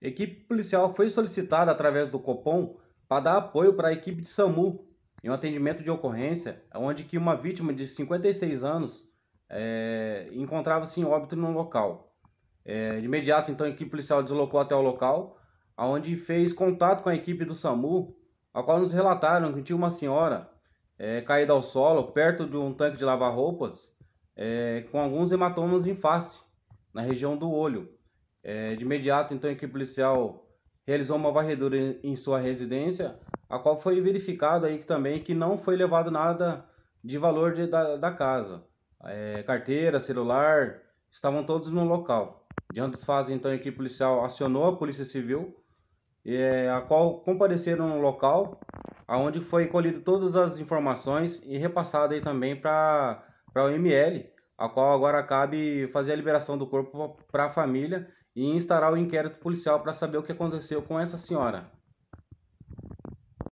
Equipe policial foi solicitada através do Copom para dar apoio para a equipe de SAMU em um atendimento de ocorrência, onde que uma vítima de 56 anos é, encontrava-se em óbito no local. É, de imediato, então, a equipe policial deslocou até o local, onde fez contato com a equipe do SAMU, a qual nos relataram que tinha uma senhora é, caída ao solo, perto de um tanque de lavar roupas, é, com alguns hematomas em face, na região do olho. É, de imediato, então, a equipe policial realizou uma varredura em, em sua residência, a qual foi verificado aí que também que não foi levado nada de valor de, da, da casa. É, carteira, celular, estavam todos no local. Diante dos fatos, então, a equipe policial acionou a Polícia Civil, é, a qual compareceram no local, aonde foi colhido todas as informações e repassada aí também para o ml a qual agora cabe fazer a liberação do corpo para a família e instará o inquérito policial para saber o que aconteceu com essa senhora.